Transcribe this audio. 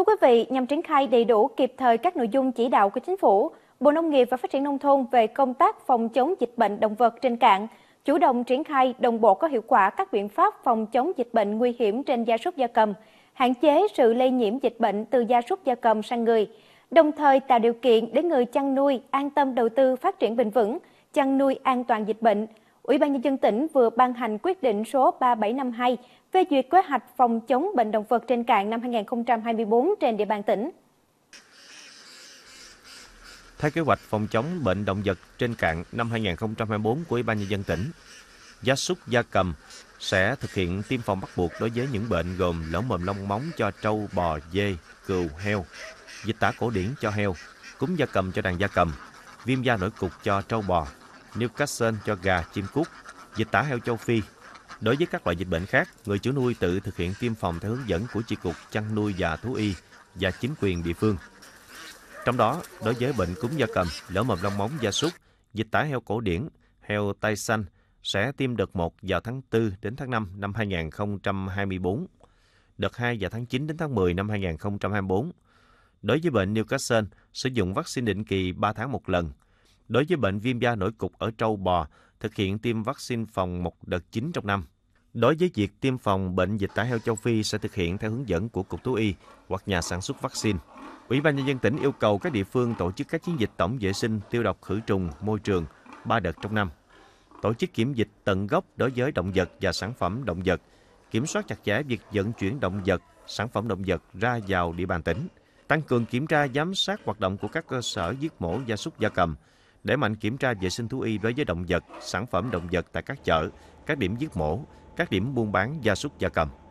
Thưa quý vị, nhằm triển khai đầy đủ kịp thời các nội dung chỉ đạo của Chính phủ, Bộ Nông nghiệp và Phát triển Nông thôn về công tác phòng chống dịch bệnh động vật trên cạn, chủ động triển khai đồng bộ có hiệu quả các biện pháp phòng chống dịch bệnh nguy hiểm trên gia súc gia cầm, hạn chế sự lây nhiễm dịch bệnh từ gia súc gia cầm sang người, đồng thời tạo điều kiện để người chăn nuôi an tâm đầu tư phát triển bền vững, chăn nuôi an toàn dịch bệnh, Ủy ban Nhân dân tỉnh vừa ban hành quyết định số 3752 về duyệt kế hoạch phòng chống bệnh động vật trên cạn năm 2024 trên địa bàn tỉnh. Theo kế hoạch phòng chống bệnh động vật trên cạn năm 2024 của Ủy ban Nhân dân tỉnh, gia súc gia cầm sẽ thực hiện tiêm phòng bắt buộc đối với những bệnh gồm lở mồm long móng cho trâu, bò, dê, cừu, heo, dịch tả cổ điển cho heo, cúm gia cầm cho đàn gia cầm, viêm da nổi cục cho trâu bò, Newcastle cho gà, chim cút, dịch tả heo châu Phi. Đối với các loại dịch bệnh khác, người chủ nuôi tự thực hiện tiêm phòng theo hướng dẫn của Chi cục chăn nuôi và thú y và chính quyền địa phương. Trong đó, đối với bệnh cúm gia cầm, lở mồm long móng gia súc, dịch tả heo cổ điển, heo tay xanh sẽ tiêm đợt 1 vào tháng 4 đến tháng 5 năm 2024, đợt 2 vào tháng 9 đến tháng 10 năm 2024. Đối với bệnh Newcastle, sử dụng vaccine định kỳ 3 tháng một lần – Đối với bệnh viêm da nổi cục ở trâu bò, thực hiện tiêm vaccine phòng một đợt chính trong năm. Đối với việc tiêm phòng bệnh dịch tả heo châu Phi sẽ thực hiện theo hướng dẫn của Cục Thú Y hoặc nhà sản xuất vaccine. Ủy ban Nhân dân tỉnh yêu cầu các địa phương tổ chức các chiến dịch tổng vệ sinh, tiêu độc khử trùng, môi trường, ba đợt trong năm. Tổ chức kiểm dịch tận gốc đối với động vật và sản phẩm động vật, kiểm soát chặt chẽ việc vận chuyển động vật, sản phẩm động vật ra vào địa bàn tỉnh, tăng cường kiểm tra giám sát hoạt động của các cơ sở giết mổ gia súc gia cầm, để mạnh kiểm tra vệ sinh thú y đối với động vật, sản phẩm động vật tại các chợ, các điểm giết mổ, các điểm buôn bán gia súc gia cầm.